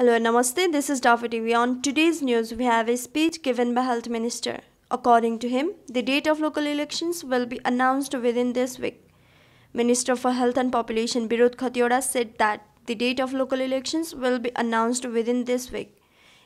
Hello and Namaste, this is Dafa TV. On today's news, we have a speech given by Health Minister. According to him, the date of local elections will be announced within this week. Minister for Health and Population Birod Kathiyoda said that the date of local elections will be announced within this week.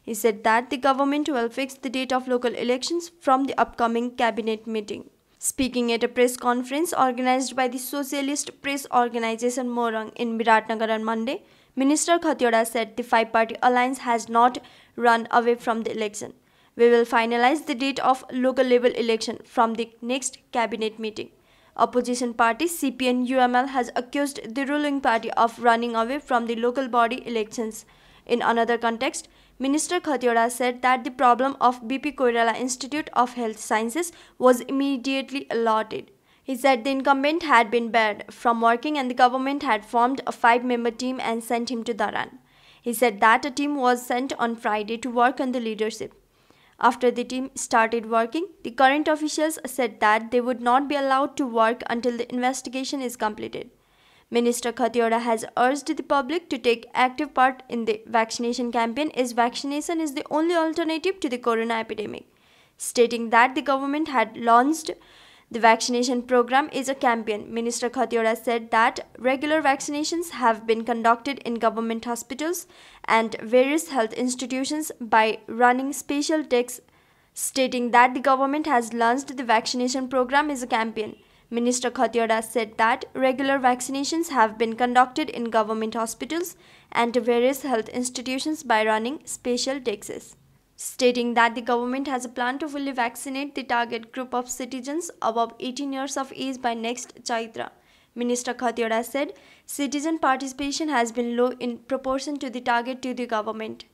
He said that the government will fix the date of local elections from the upcoming cabinet meeting. Speaking at a press conference organized by the Socialist Press Organization Morang in Biratnagar on Monday, Minister Khatioda said the five-party alliance has not run away from the election. We will finalize the date of local level election from the next cabinet meeting. Opposition party CPN UML has accused the ruling party of running away from the local body elections. In another context, Minister Khatioda said that the problem of BP Koirala Institute of Health Sciences was immediately allotted. He said the incumbent had been barred from working and the government had formed a five member team and sent him to Dharan. He said that a team was sent on Friday to work on the leadership. After the team started working, the current officials said that they would not be allowed to work until the investigation is completed. Minister Khatiora has urged the public to take active part in the vaccination campaign as vaccination is the only alternative to the corona epidemic, stating that the government had launched the vaccination program is a campaign. Minister Khatiola said that regular vaccinations have been conducted in government hospitals and various health institutions by running special texts stating that the government has launched the vaccination program is a campaign. Minister Khatiola said that regular vaccinations have been conducted in government hospitals and various health institutions by running special texts stating that the government has a plan to fully vaccinate the target group of citizens above 18 years of age by next Chaitra. Minister Khatioda said, citizen participation has been low in proportion to the target to the government.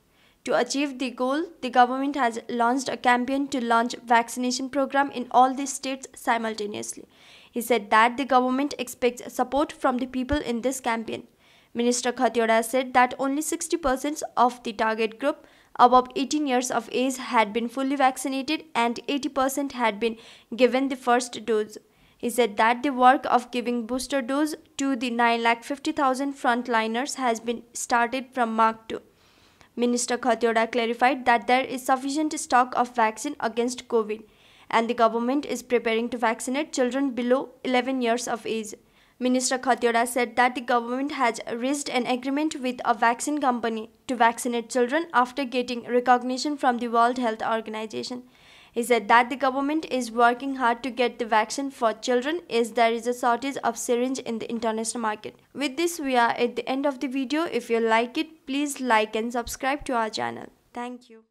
To achieve the goal, the government has launched a campaign to launch vaccination program in all the states simultaneously. He said that the government expects support from the people in this campaign. Minister Khatioda said that only 60% of the target group above 18 years of age had been fully vaccinated and 80% had been given the first dose. He said that the work of giving booster dose to the 9,50,000 frontliners has been started from March 2. Minister Khatioda clarified that there is sufficient stock of vaccine against COVID and the government is preparing to vaccinate children below 11 years of age. Minister Khatioda said that the government has reached an agreement with a vaccine company to vaccinate children after getting recognition from the World Health Organization. He said that the government is working hard to get the vaccine for children as there is a shortage of syringe in the international market. With this, we are at the end of the video. If you like it, please like and subscribe to our channel. Thank you.